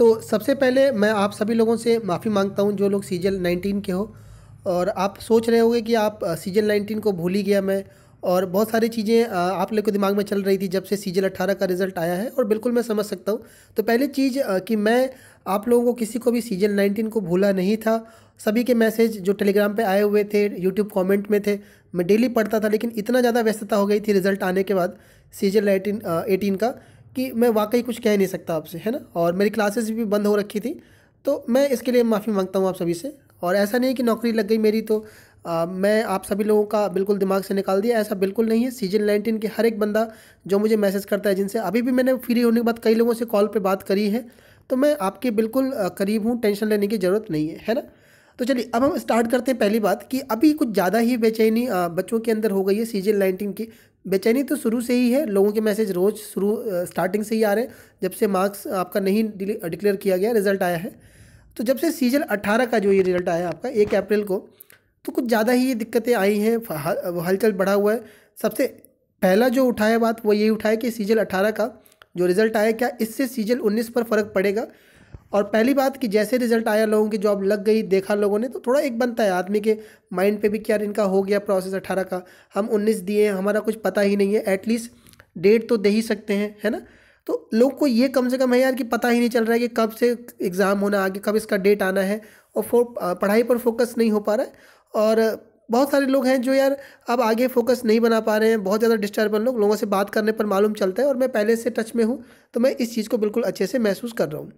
तो सबसे पहले मैं आप सभी लोगों से माफ़ी मांगता हूँ जो लोग सीजन नाइनटीन के हो और आप सोच रहे होंगे कि आप सीजन नाइनटीन को भूल ही गया मैं और बहुत सारी चीज़ें आप लोग के दिमाग में चल रही थी जब से सीजन अट्ठारह का रिज़ल्ट आया है और बिल्कुल मैं समझ सकता हूँ तो पहली चीज़ कि मैं आप लोगों को किसी को भी सीजन नाइनटीन को भूला नहीं था सभी के मैसेज जो टेलीग्राम पे आए हुए थे यूट्यूब कमेंट में थे मैं डेली पढ़ता था लेकिन इतना ज़्यादा व्यस्तता हो गई थी रिज़ल्ट आने के बाद सीजन नाइनटीन एटीन का कि मैं वाकई कुछ कह नहीं सकता आपसे है ना और मेरी क्लासेस भी बंद हो रखी थी तो मैं इसके लिए माफ़ी मांगता हूँ आप सभी से और ऐसा नहीं कि नौकरी लग गई मेरी तो आ, मैं आप सभी लोगों का बिल्कुल दिमाग से निकाल दिया ऐसा बिल्कुल नहीं है सीजन नाइनटीन के हर एक बंदा जो मुझे मैसेज करता है जिनसे अभी भी मैंने फ्री होने के बाद कई लोगों से कॉल पर बात करी है तो मैं आपके बिल्कुल करीब हूँ टेंशन लेने की ज़रूरत नहीं है है ना तो चलिए अब हम स्टार्ट करते हैं पहली बात कि अभी कुछ ज़्यादा ही बेचैनी बच्चों के अंदर हो गई है सीजन नाइनटीन की बेचैनी तो शुरू से ही है लोगों के मैसेज रोज़ शुरू स्टार्टिंग से ही आ रहे हैं जब से मार्क्स आपका नहीं डिक्लेयर किया गया रिजल्ट आया है तो जब से सीजन अट्ठारह का जो ये रिजल्ट आया आपका एक अप्रैल को तो कुछ ज़्यादा ही ये दिक्कतें आई हैं हलचल बढ़ा हुआ है सबसे पहला जो उठाया बात वो यही उठाया कि सीजन अट्ठारह का जो रिज़ल्ट आया क्या इससे सीजन उन्नीस पर फ़र्क पड़ेगा और पहली बात कि जैसे रिजल्ट आया लोगों की जॉब लग गई देखा लोगों ने तो थोड़ा एक बनता है आदमी के माइंड पे भी कि यार इनका हो गया प्रोसेस अट्ठारह का हम उन्नीस दिए हैं हमारा कुछ पता ही नहीं है एटलीस्ट डेट तो दे ही सकते हैं है ना तो लोग को ये कम से कम है यार कि पता ही नहीं चल रहा है कि कब से एग्ज़ाम होना आगे कब इसका डेट आना है और फो पढ़ाई पर फोकस नहीं हो पा रहा है और बहुत सारे लोग हैं जो यार अब आगे फोकस नहीं बना पा रहे हैं बहुत ज़्यादा डिस्टर्ब लोग लोगों से बात करने पर मालूम चलता है और मैं पहले से टच में हूँ तो मैं इस चीज़ को बिल्कुल अच्छे से महसूस कर रहा हूँ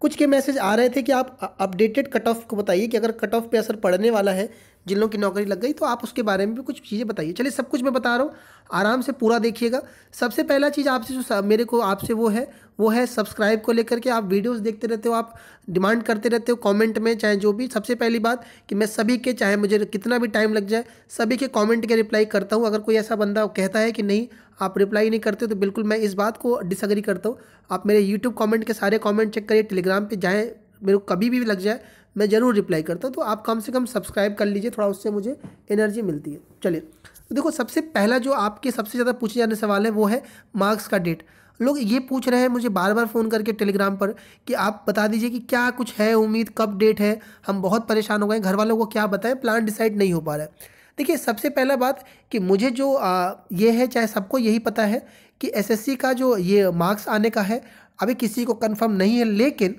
कुछ के मैसेज आ रहे थे कि आप अपडेटेड कट ऑफ को बताइए कि अगर कट ऑफ पे असर पड़ने वाला है जिन लोगों की नौकरी लग गई तो आप उसके बारे में भी कुछ चीज़ें बताइए चलिए सब कुछ मैं बता रहा हूँ आराम से पूरा देखिएगा सबसे पहला चीज़ आपसे जो मेरे को आपसे वो है वो है सब्सक्राइब को लेकर के आप वीडियोस देखते रहते हो आप डिमांड करते रहते हो कमेंट में चाहे जो भी सबसे पहली बात कि मैं सभी के चाहे मुझे कितना भी टाइम लग जाए सभी के कमेंट के रिप्लाई करता हूँ अगर कोई ऐसा बंदा कहता है कि नहीं आप रिप्लाई नहीं करते तो बिल्कुल मैं इस बात को डिसअग्री करता हूँ आप मेरे यूट्यूब कमेंट के सारे कमेंट चेक करिए टेलीग्राम पे जाएँ मेरे को कभी भी लग जाए मैं ज़रूर रिप्लाई करता हूँ तो आप कम से कम सब्सक्राइब कर लीजिए थोड़ा उससे मुझे एनर्जी मिलती है चलिए तो देखो सबसे पहला जो आपके सबसे ज़्यादा पूछे जाने सवाल है वो है मार्क्स का डेट लोग ये पूछ रहे हैं मुझे बार बार फ़ोन करके टेलीग्राम पर कि आप बता दीजिए कि क्या कुछ है उम्मीद कब डेट है हम बहुत परेशान हो गए घर वालों को क्या बताएं प्लान डिसाइड नहीं हो पा रहा है देखिए सबसे पहला बात कि मुझे जो आ, ये है चाहे सबको यही पता है कि एसएससी का जो ये मार्क्स आने का है अभी किसी को कंफर्म नहीं है लेकिन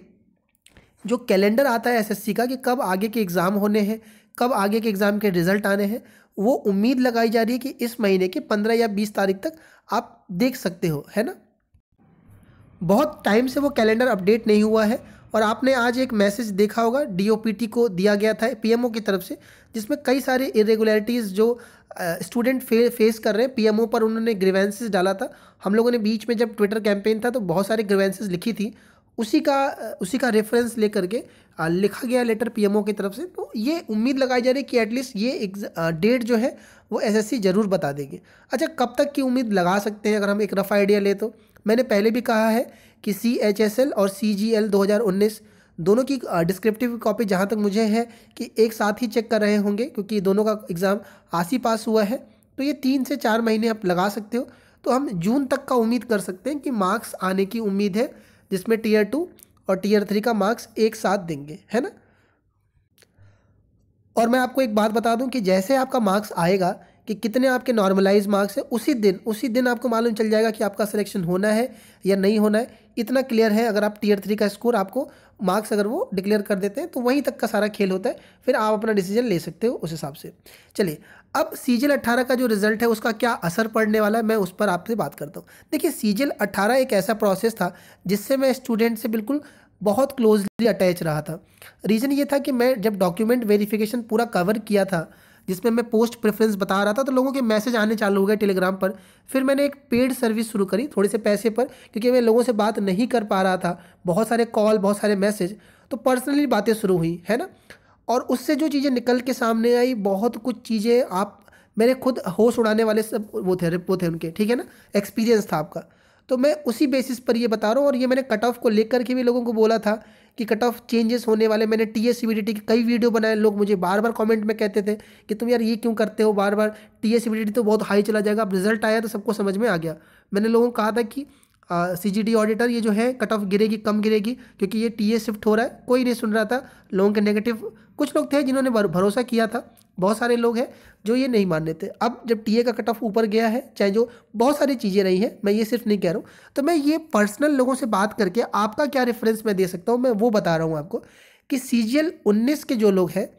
जो कैलेंडर आता है एसएससी का कि कब आगे के एग्ज़ाम होने हैं कब आगे के एग्ज़ाम के रिज़ल्ट आने हैं वो उम्मीद लगाई जा रही है कि इस महीने के पंद्रह या बीस तारीख तक आप देख सकते हो है ना बहुत टाइम से वो कैलेंडर अपडेट नहीं हुआ है और आपने आज एक मैसेज देखा होगा डीओपीटी को दिया गया था पीएमओ की तरफ से जिसमें कई सारे इरेगुलरिटीज़ जो स्टूडेंट फे, फेस कर रहे हैं पीएमओ पर उन्होंने ग्रीवेंसेस डाला था हम लोगों ने बीच में जब ट्विटर कैंपेन था तो बहुत सारे ग्रीवेंसेस लिखी थी उसी का उसी का रेफरेंस लेकर के लिखा गया लेटर पीएमओ की तरफ से तो ये उम्मीद लगाई जा रही है कि एटलीस्ट ये डेट जो है वो एसएससी ज़रूर बता देगी अच्छा कब तक की उम्मीद लगा सकते हैं अगर हम एक रफ़ आइडिया ले तो मैंने पहले भी कहा है कि सी एच एस एल और सी जी एल दो हज़ार उन्नीस दोनों की डिस्क्रिप्टिव कॉपी जहाँ तक मुझे है कि एक साथ ही चेक कर रहे होंगे क्योंकि दोनों का एग्ज़ाम आसी पास हुआ है तो ये तीन से चार महीने आप लगा सकते हो तो हम जून तक का उम्मीद कर सकते हैं कि मार्क्स आने की उम्मीद है जिसमें टीयर टू और टीयर थ्री का मार्क्स एक साथ देंगे है ना और मैं आपको एक बात बता दूं कि जैसे आपका मार्क्स आएगा कि कितने आपके नॉर्मलाइज मार्क्स हैं उसी दिन उसी दिन आपको मालूम चल जाएगा कि आपका सिलेक्शन होना है या नहीं होना है इतना क्लियर है अगर आप टीयर थ्री का स्कोर आपको मार्क्स अगर वो डिक्लेयर कर देते हैं तो वहीं तक का सारा खेल होता है फिर आप अपना डिसीजन ले सकते हो उस हिसाब से चलिए अब सी जी अट्ठारह का जो रिजल्ट है उसका क्या असर पड़ने वाला है मैं उस पर आपसे बात करता हूँ देखिए सी जी अट्ठारह एक ऐसा प्रोसेस था जिससे मैं स्टूडेंट से बिल्कुल बहुत क्लोजली अटैच रहा था रीज़न ये था कि मैं जब डॉक्यूमेंट वेरिफिकेशन पूरा कवर किया था जिसमें मैं पोस्ट प्रेफरेंस बता रहा था तो लोगों के मैसेज आने चालू हो गए टेलीग्राम पर फिर मैंने एक पेड सर्विस शुरू करी थोड़े से पैसे पर क्योंकि मैं लोगों से बात नहीं कर पा रहा था बहुत सारे कॉल बहुत सारे मैसेज तो पर्सनली बातें शुरू हुई है ना और उससे जो चीज़ें निकल के सामने आई बहुत कुछ चीज़ें आप मेरे खुद होश उड़ाने वाले सब वो थे वो थे उनके ठीक है ना एक्सपीरियंस था आपका तो मैं उसी बेसिस पर ये बता रहा हूँ और ये मैंने कट ऑफ को लेकर के भी लोगों को बोला था कि कट ऑफ चेंजेस होने वाले मैंने टी एस की कई वीडियो बनाए लोग मुझे बार बार कमेंट में कहते थे कि तुम यार ये क्यों करते हो बार बार टी एस तो बहुत हाई चला जाएगा अब रिजल्ट आया तो सबको समझ में आ गया मैंने लोगों को कहा था कि सी ऑडिटर ये जो है कट ऑफ गिरेगी कम गिरेगी क्योंकि ये टी शिफ्ट हो रहा है कोई नहीं सुन रहा था लोगों के नेगेटिव कुछ लोग थे जिन्होंने भरोसा किया था बहुत सारे लोग हैं जो ये नहीं मान रहे थे अब जब टीए का कट ऑफ ऊपर गया है चाहे जो बहुत सारी चीज़ें रही हैं मैं ये सिर्फ नहीं कह रहा हूँ तो मैं ये पर्सनल लोगों से बात करके आपका क्या रेफरेंस मैं दे सकता हूँ मैं वो बता रहा हूँ आपको कि सी जी के जो लोग हैं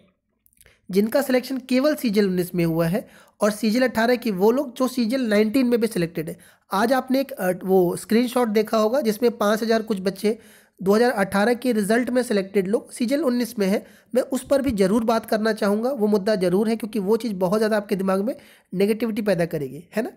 जिनका सिलेक्शन केवल सी जी उन्नीस में हुआ है और सी जी अट्ठारह की वो लोग जो सी जी नाइनटीन में भी सिलेक्टेड है आज आपने एक वो स्क्रीनशॉट देखा होगा जिसमें पाँच हज़ार कुछ बच्चे 2018 के रिजल्ट में सिलेक्टेड लोग सी जी उन्नीस में है मैं उस पर भी ज़रूर बात करना चाहूँगा वो मुद्दा ज़रूर है क्योंकि वो चीज़ बहुत ज़्यादा आपके दिमाग में नेगेटिविटी पैदा करेगी है ना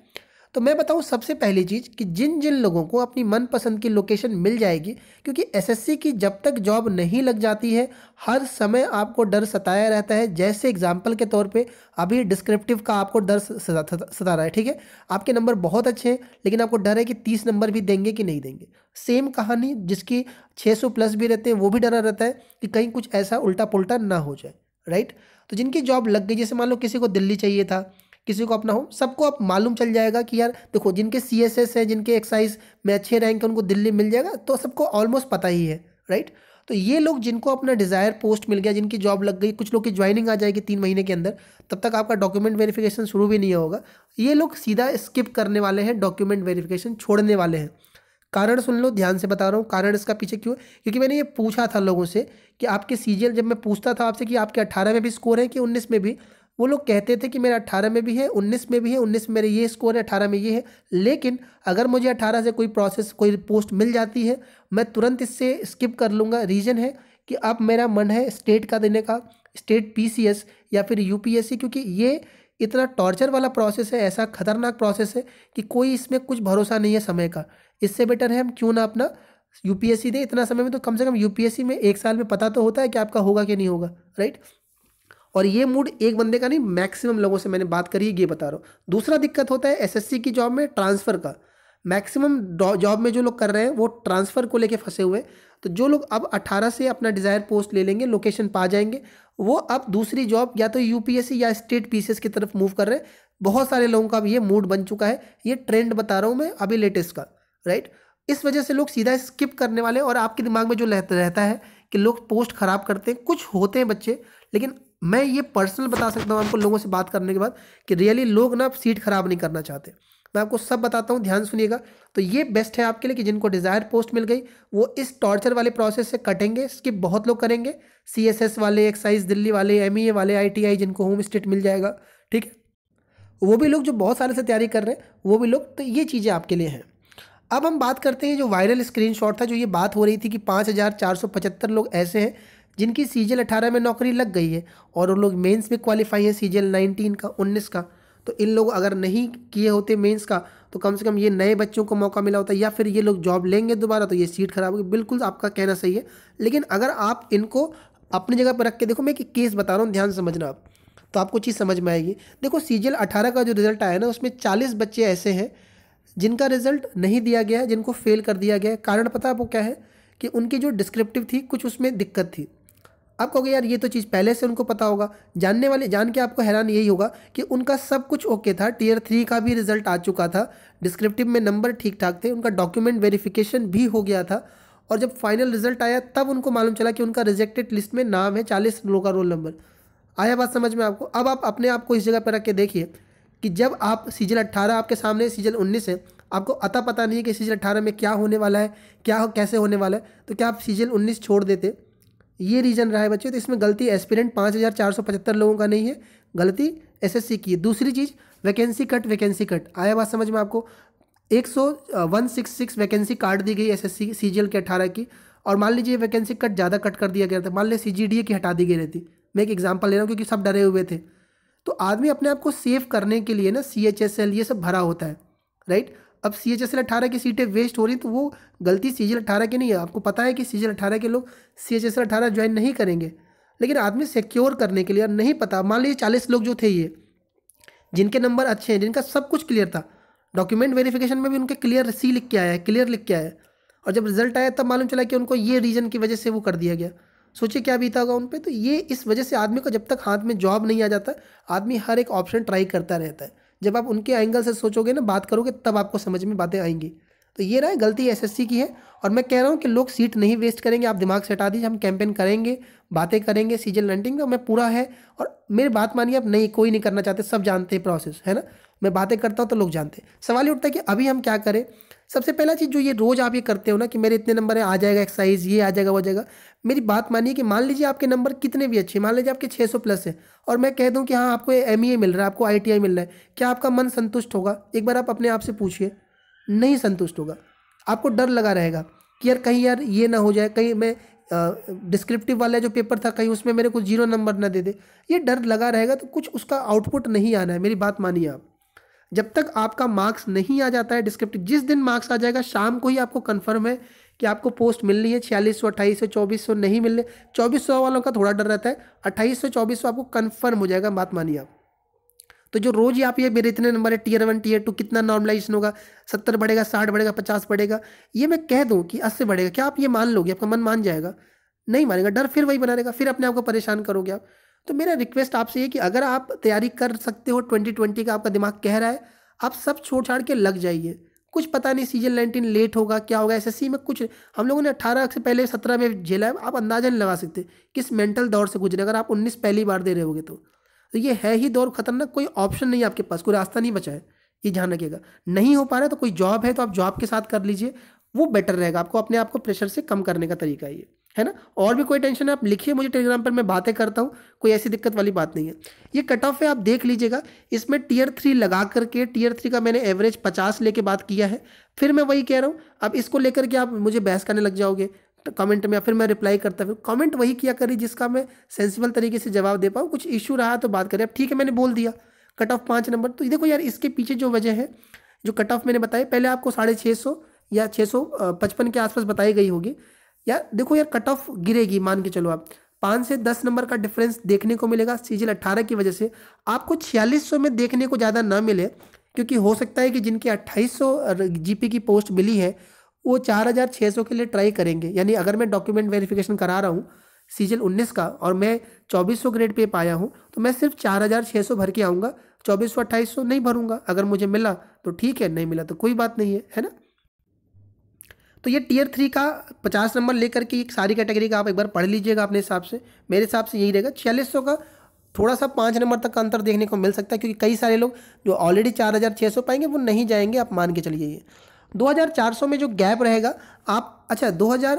तो मैं बताऊं सबसे पहली चीज़ कि जिन जिन लोगों को अपनी मनपसंद की लोकेशन मिल जाएगी क्योंकि एसएससी की जब तक जॉब नहीं लग जाती है हर समय आपको डर सताया रहता है जैसे एग्जाम्पल के तौर पे अभी डिस्क्रिप्टिव का आपको डर सता रहा है ठीक है आपके नंबर बहुत अच्छे हैं लेकिन आपको डर है कि तीस नंबर भी देंगे कि नहीं देंगे सेम कहानी जिसकी सौ प्लस भी रहते हैं वो भी डरा रहता है कि कहीं कुछ ऐसा उल्टा पुलटा ना हो जाए राइट तो जिनकी जॉब लग गई जैसे मान लो किसी को दिल्ली चाहिए था किसी को अपना हो सबको आप मालूम चल जाएगा कि यार देखो जिनके सी एस एस है जिनके एक्साइज में अच्छे रैंक है उनको दिल्ली मिल जाएगा तो सबको ऑलमोस्ट पता ही है राइट तो ये लोग जिनको अपना डिज़ायर पोस्ट मिल गया जिनकी जॉब लग गई कुछ लोग की ज्वाइनिंग आ जाएगी तीन महीने के अंदर तब तक आपका डॉक्यूमेंट वेरिफिकेशन शुरू भी नहीं होगा ये लोग सीधा स्किप करने वाले हैं डॉक्यूमेंट वेरिफिकेशन छोड़ने वाले हैं कारण सुन लो ध्यान से बता रहा हूँ कारण इसका पीछे क्यों क्योंकि मैंने ये पूछा था लोगों से कि आपके सी जब मैं पूछता था आपसे कि आपके अट्ठारह में भी स्कोर है कि उन्नीस में भी वो लोग कहते थे कि मेरा अट्ठारह में भी है उन्नीस में भी है उन्नीस में मेरे ये स्कोर है अठारह में ये है लेकिन अगर मुझे अट्ठारह से कोई प्रोसेस कोई पोस्ट मिल जाती है मैं तुरंत इससे स्किप कर लूँगा रीज़न है कि अब मेरा मन है स्टेट का देने का स्टेट पी या फिर यू क्योंकि ये इतना टॉर्चर वाला प्रोसेस है ऐसा खतरनाक प्रोसेस है कि कोई इसमें कुछ भरोसा नहीं है समय का इससे बेटर है हम क्यों ना अपना यूपीएससी दे इतना समय में तो कम से कम यूपीएससी में एक साल में पता तो होता है कि आपका होगा कि नहीं होगा राइट और ये मूड एक बंदे का नहीं मैक्सिमम लोगों से मैंने बात करी ये बता रहा हूँ दूसरा दिक्कत होता है एसएससी की जॉब में ट्रांसफ़र का मैक्सिमम जॉब में जो लोग कर रहे हैं वो ट्रांसफ़र को लेके फंसे हुए तो जो लोग अब 18 से अपना डिज़ायर पोस्ट ले लेंगे लोकेशन पा जाएंगे वो अब दूसरी जॉब या तो यूपीएससी या स्टेट पी की तरफ मूव कर रहे हैं बहुत सारे लोगों का अब ये मूड बन चुका है ये ट्रेंड बता रहा हूँ मैं अभी लेटेस्ट का राइट इस वजह से लोग सीधा स्किप करने वाले और आपके दिमाग में जो रहता है कि लोग पोस्ट ख़राब करते हैं कुछ होते हैं बच्चे लेकिन मैं ये पर्सनल बता सकता हूँ आपको लोगों से बात करने के बाद कि रियली लोग ना सीट ख़राब नहीं करना चाहते मैं आपको सब बताता हूँ ध्यान सुनिएगा तो ये बेस्ट है आपके लिए कि जिनको डिज़ायर पोस्ट मिल गई वो इस टॉर्चर वाले प्रोसेस से कटेंगे स्किप बहुत लोग करेंगे सी वाले एक्साइज दिल्ली वाले एम e वाले आई जिनको होम स्टेट मिल जाएगा ठीक है वो भी लोग जो बहुत सारे से तैयारी कर रहे हैं वो भी लोग तो ये चीज़ें आपके लिए हैं अब हम बात करते हैं जो वायरल स्क्रीनशॉट था जो ये बात हो रही थी कि पाँच हज़ार चार सौ पचहत्तर लोग ऐसे हैं जिनकी सी जी में नौकरी लग गई है और वो लोग मेंस में क्वालिफाई है सी जी नाइनटीन का उन्नीस का तो इन लोग अगर नहीं किए होते मेंस का तो कम से कम ये नए बच्चों को मौका मिला होता या फिर ये लोग जॉब लेंगे दोबारा तो ये सीट खराब होगी बिल्कुल आपका कहना सही है लेकिन अगर आप इनको अपनी जगह पर रख के देखो मैं एक केस बता रहा हूँ ध्यान समझना आप तो आपको चीज़ समझ में आएगी देखो सी जी अठारह का जो रिज़ल्ट आया ना उसमें चालीस बच्चे ऐसे हैं जिनका रिज़ल्ट नहीं दिया गया जिनको फेल कर दिया गया है कारण पता आपको क्या है कि उनकी जो डिस्क्रिप्टिव थी कुछ उसमें दिक्कत थी आप कहोगे यार ये तो चीज़ पहले से उनको पता होगा जानने वाले जान के आपको हैरान यही होगा कि उनका सब कुछ ओके था टीयर थ्री का भी रिजल्ट आ चुका था डिस्क्रिप्टिव में नंबर ठीक ठाक थे उनका डॉक्यूमेंट वेरिफिकेशन भी हो गया था और जब फाइनल रिजल्ट आया तब उनको मालूम चला कि उनका रिजेक्टेड लिस्ट में नाम है चालीस लोगों का रोल नंबर आया बात समझ में आपको अब आप अपने आप को इस जगह पर रख के देखिए कि जब आप सीजन अट्ठारह आपके सामने सीजन उन्नीस है आपको अता पता नहीं है कि सीजन अट्ठारह में क्या होने वाला है क्या हो कैसे होने वाला है तो क्या आप सीजन उन्नीस छोड़ देते ये रीज़न रहा है बच्चों तो इसमें गलती एस्पिरेंट पाँच हज़ार चार सौ पचहत्तर लोगों का नहीं है गलती एसएससी की है दूसरी चीज़ वैकेंसी कट वैकेंसी कट आया बात समझ में आपको एक सौ one six six vacancy card दी गई S S C C G L के अठारह की और मान लीजिए वैकेंसी कट ज़्यादा कट कर दिया गया था मान लीजिए सी जी डी की हटा दी गई रहती मैं एक एग्जाम्पल ले रहा हूँ क्योंकि सब डरे हुए थे तो आदमी अपने आप को सेव करने के लिए ना सी एच एस एल ये सब भरा होता है राइट अब सी एच एस एल अट्ठारह की सीटें वेस्ट हो रही तो वो गलती सी जी एल अट्ठारह की नहीं है आपको पता है कि सी जी एल अट्ठारह के लोग सी एच एस एल अट्ठारह ज्वाइन नहीं करेंगे लेकिन आदमी सिक्योर करने के लिए नहीं पता मान लीजिए चालीस लोग जो थे ये जिनके नंबर अच्छे हैं जिनका सब कुछ क्लियर था डॉक्यूमेंट वेरिफिकेशन में भी उनके क्लियर सी लिख के आया है क्लियर लिख के आया है और जब रिजल्ट आया तब मालूम चला कि उनको ये रीज़न की वजह से वो कर दिया गया सोचिए क्या बीता होगा उन पर तो ये इस वजह से आदमी को जब तक हाथ में जॉब नहीं आ जाता आदमी हर एक ऑप्शन ट्राई करता रहता है जब आप उनके एंगल से सोचोगे ना बात करोगे तब आपको समझ में बातें आएंगी तो ये रहा है गलती एसएससी की है और मैं कह रहा हूँ कि लोग सीट नहीं वेस्ट करेंगे आप दिमाग से हटा दीजिए हम कैंपेन करेंगे बातें करेंगे सीजन लंटिंग का मैं पूरा है और मेरी बात मानिए आप नहीं कोई नहीं करना चाहते सब जानते हैं प्रोसेस है ना मैं बातें करता हूँ तो लोग जानते हैं सवाल ये उठता है कि अभी हम क्या करें सबसे पहला चीज़ जो ये रोज़ आप ये करते हो ना कि मेरे इतने नंबर है आ जाएगा एक्सरसाइज ये आ जाएगा वो जाएगा मेरी बात मानिए कि मान लीजिए आपके नंबर कितने भी अच्छे मान लीजिए आपके 600 प्लस है और मैं कह दूं कि हाँ आपको एम e मिल रहा है आपको आई मिल रहा है क्या आपका मन संतुष्ट होगा एक बार आप अपने आप से पूछिए नहीं संतुष्ट होगा आपको डर लगा रहेगा कि यार कहीं यार ये ना हो जाए कहीं मैं डिस्क्रिप्टिव वाला जो पेपर था कहीं उसमें मेरे को जीरो नंबर ना दे दे ये डर लगा रहेगा तो कुछ उसका आउटपुट नहीं आना है मेरी बात मानिए आप जब तक आपका मार्क्स नहीं आ जाता है डिस्क्रिप्टिव जिस दिन मार्क्स आ जाएगा शाम को ही आपको कन्फर्म है कि आपको पोस्ट मिलनी है छियालीस सौ अट्ठाईस सौ चौबीस सौ नहीं मिलने चौबीस सौ वालों का थोड़ा डर रहता है अट्ठाईस सौ चौबीस सौ आपको कन्फर्म हो जाएगा बात मानिए आप तो जो रोज ही आप ये मेरे इतने नंबर है टीयर वन टीयर टू कितना नॉर्मलाइजेशन होगा सत्तर बढ़ेगा साठ बढ़ेगा पचास बढ़ेगा ये मैं कह दूँ कि अस्सी बढ़ेगा क्या आप ये मान लोगे आपका मन मान जाएगा नहीं मानेगा डर फिर वही बना रहेगा फिर अपने आप को परेशान करोगे आप तो मेरा रिक्वेस्ट आपसे ये कि अगर आप तैयारी कर सकते हो ट्वेंटी ट्वेंटी का आपका दिमाग कह रहा है आप सब छोड़ छाड़ के लग जाइए कुछ पता नहीं सीजन नाइनटीन लेट होगा क्या होगा एस में कुछ हम लोगों ने अट्ठारह से पहले सत्रह में झेला है आप अंदाजा नहीं लगा सकते किस मेंटल दौर से गुजरे अगर आप उन्नीस पहली बार दे रहे होगे तो तो ये है ही दौर खतरनाक कोई ऑप्शन नहीं आपके पास कोई रास्ता नहीं बचा है ये ध्यान रखिएगा नहीं हो पा रहा है तो कोई जॉब है तो आप जॉब के साथ कर लीजिए वो बेटर रहेगा आपको अपने आप को प्रेशर से कम करने का तरीका ये है ना और भी कोई टेंशन है आप लिखिए मुझे टेलीग्राम पर मैं बातें करता हूँ कोई ऐसी दिक्कत वाली बात नहीं है ये कट ऑफ है आप देख लीजिएगा इसमें टीयर थ्री लगा करके टीयर थ्री का मैंने एवरेज पचास लेके बात किया है फिर मैं वही कह रहा हूँ अब इसको लेकर के आप मुझे बहस करने लग जाओगे कमेंट तो में या फिर मैं रिप्लाई करता हूँ कमेंट वही किया करी जिसका मैं सेंसिबल तरीके से जवाब दे पाऊँ कुछ इशू रहा तो बात करें अब ठीक है मैंने बोल दिया कट ऑफ पाँच नंबर तो देखो यार इसके पीछे जो वजह है जो कट ऑफ मैंने बताई पहले आपको साढ़े छः सौ या छः सौ पचपन के आसपास बताई गई होगी यार देखो यार कट ऑफ गिरेगी मान के चलो आप पाँच से दस नंबर का डिफरेंस देखने को मिलेगा सीजल अट्ठारह की वजह से आपको छियालीस सौ में देखने को ज़्यादा ना मिले क्योंकि हो सकता है कि जिनके अट्ठाईस सौ पी की पोस्ट मिली है वो चार हज़ार छः सौ के लिए ट्राई करेंगे यानी अगर मैं डॉक्यूमेंट वेरिफिकेशन करा रहा हूँ सीजल उन्नीस का और मैं चौबीस सौ ग्रेड पे पाया हूँ तो मैं सिर्फ चार हज़ार छः सौ भर के आऊँगा चौबीस सौ अट्ठाईस सौ नहीं भरूंगा अगर मुझे मिला तो ठीक है नहीं मिला तो कोई बात नहीं है है ना तो ये टीयर थ्री का पचास नंबर लेकर के एक सारी कैटेगरी का आप एक बार पढ़ लीजिएगा अपने हिसाब से मेरे हिसाब से यही रहेगा छियालीस सौ का थोड़ा सा पाँच नंबर तक का अंतर देखने को मिल सकता है क्योंकि कई सारे लोग जो ऑलरेडी चार हज़ार छः सौ पाएंगे वो नहीं जाएंगे आप मान के चलिए ये दो हज़ार चार सौ में जो गैप रहेगा आप अच्छा दो हज़ार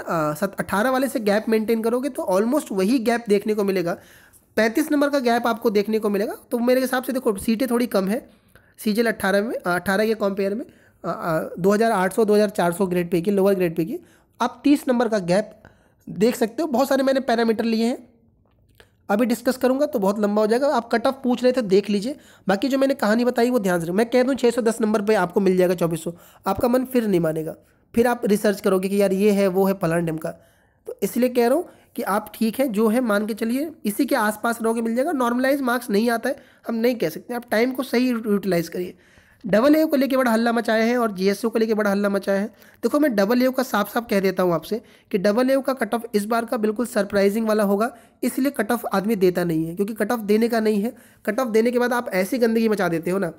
अठारह वाले से गैप मेंटेन करोगे तो ऑलमोस्ट वही गैप देखने को मिलेगा पैंतीस नंबर का गैप आपको देखने को मिलेगा तो मेरे हिसाब से देखो सीटें थोड़ी कम है सीजल अट्ठारह में अट्ठारह के कॉम्पेयर में दो हज़ार 2400 ग्रेड पे की लोअर ग्रेड पे की आप तीस नंबर का गैप देख सकते हो बहुत सारे मैंने पैरामीटर लिए हैं अभी डिस्कस करूंगा तो बहुत लंबा हो जाएगा आप कट ऑफ पूछ रहे थे देख लीजिए बाकी जो मैंने कहानी बताई वो ध्यान से मैं कह दूँ छः नंबर पर आपको मिल जाएगा चौबीस आपका मन फिर नहीं मानेगा फिर आप रिसर्च करोगे कि यार ये है वो है फलान डेम का तो इसलिए कह रहा हूँ कि आप ठीक हैं जो है मान के चलिए इसी के आसपास रहोगे मिल जाएगा नॉर्मलाइज मार्क्स नहीं आता है हम नहीं कह सकते आप टाइम को सही यूटिलाइज़ करिए डबल एव को लेकर बड़ा हल्ला मचाया है और जीएसओ को लेकर बड़ा हल्ला मचाया है देखो मैं डबल एव का साफ साफ कह देता हूँ आपसे कि डबल एव का कट ऑफ इस बार का बिल्कुल सरप्राइजिंग वाला होगा इसलिए कट ऑफ आदमी देता नहीं है क्योंकि कट ऑफ देने का नहीं है कट ऑफ देने के बाद आप ऐसी गंदगी मचा देते हो ना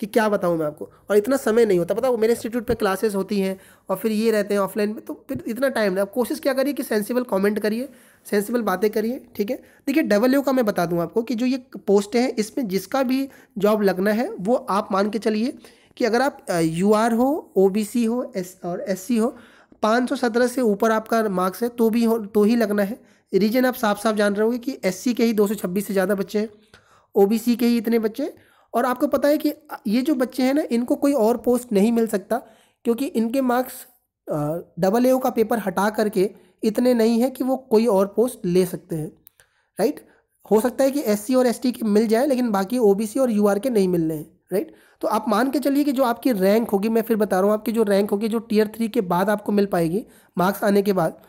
कि क्या बताऊँ मैं आपको और इतना समय नहीं होता पता वो मेरे इंस्टीट्यूट पर क्लासेस होती हैं और फिर ये रहते हैं ऑफलाइन में तो फिर इतना टाइम नहीं अब कोशिश क्या करिए कि सेंसिबल कमेंट करिए सेंसिबल बातें करिए ठीक है देखिए डबल यू का मैं बता दूं आपको कि जो ये पोस्ट है इसमें जिसका भी जॉब लगना है वो आप मान के चलिए कि अगर आप यू आर हो ओ बी सी हो एस और एस सी हो पाँच सौ सत्रह से ऊपर आपका मार्क्स है तो भी हो तो ही लगना है रीजन आप साफ साफ जान रहे होंगे कि एस सी के ही दो सौ छब्बीस से ज़्यादा बच्चे हैं ओ बी सी के ही इतने बच्चे हैं और आपको पता है कि ये जो बच्चे हैं ना इनको कोई और पोस्ट नहीं मिल सकता क्योंकि इनके मार्क्स डबल ए का पेपर हटा करके इतने नहीं है कि वो कोई और पोस्ट ले सकते हैं राइट हो सकता है कि एस और एस के मिल जाए लेकिन बाकी ओ और यू के नहीं मिल रहे हैं राइट तो आप मान के चलिए कि जो आपकी रैंक होगी मैं फिर बता रहा हूँ आपकी जो रैंक होगी जो टीयर थ्री के बाद आपको मिल पाएगी मार्क्स आने के बाद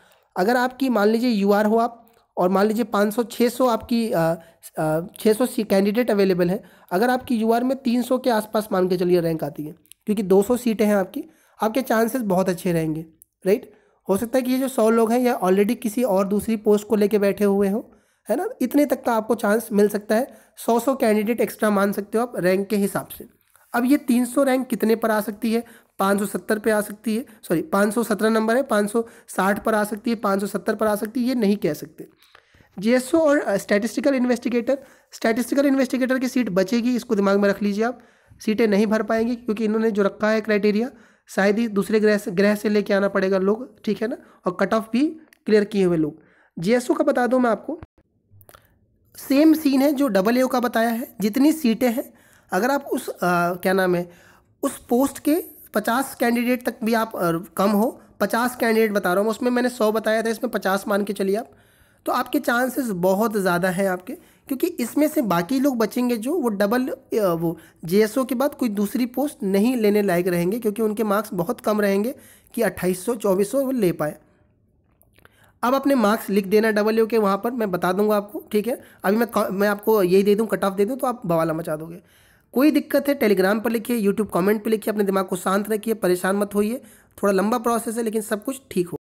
अगर आपकी मान लीजिए यू हो आप और मान लीजिए 500 600 आपकी छः सौ कैंडिडेट अवेलेबल है अगर आपकी यू में 300 के आसपास मान के चलिए रैंक आती है क्योंकि 200 सीटें हैं आपकी आपके चांसेस बहुत अच्छे रहेंगे राइट हो सकता है कि ये जो सौ लोग हैं या ऑलरेडी किसी और दूसरी पोस्ट को लेके बैठे हुए हों है ना इतने तक का तो आपको चांस मिल सकता है सौ सौ कैंडिडेट एक्स्ट्रा मान सकते हो आप रैंक के हिसाब से अब ये तीन सौ रैंक कितने पर आ सकती है पाँच सौ सत्तर पर आ सकती है सॉरी पाँच सौ सत्रह नंबर है पाँच सौ साठ पर आ सकती है पाँच सौ सत्तर पर आ सकती है ये नहीं कह सकते एस ओ और स्टैटिस्टिकल इन्वेस्टिगेटर स्टैटिस्टिकल इन्वेस्टिगेटर की सीट बचेगी इसको दिमाग में रख लीजिए आप सीटें नहीं भर पाएंगी क्योंकि इन्होंने जो रखा है क्राइटेरिया शायद ही दूसरे ग्रह से ग्रह से लेके आना पड़ेगा लोग ठीक है ना और कट ऑफ भी क्लियर किए हुए लोग जे का बता दूँ मैं आपको सेम सीन है जो डबल ए का बताया है जितनी सीटें हैं अगर आप उस आ, क्या नाम है उस पोस्ट के पचास कैंडिडेट तक भी आप आ, कम हो पचास कैंडिडेट बता रहा हूँ उसमें मैंने सौ बताया था इसमें पचास मान के चलिए आप तो आपके चांसेस बहुत ज़्यादा हैं आपके क्योंकि इसमें से बाकी लोग बचेंगे जो वो डबल वो जे के बाद कोई दूसरी पोस्ट नहीं लेने लायक रहेंगे क्योंकि उनके मार्क्स बहुत कम रहेंगे कि अट्ठाईस सौ वो ले पाए अब अपने मार्क्स लिख देना डबल यू के वहाँ पर मैं बता दूंगा आपको ठीक है अभी मैं मैं आपको यही दे दूँ कट ऑफ दे दूँ तो आप बवाला मचा दोगे कोई दिक्कत है टेलीग्राम पर लिखिए यूट्यूब कमेंट पर लिखिए अपने दिमाग को शांत रखिए परेशान मत होइए थोड़ा लंबा प्रोसेस है लेकिन सब कुछ ठीक हो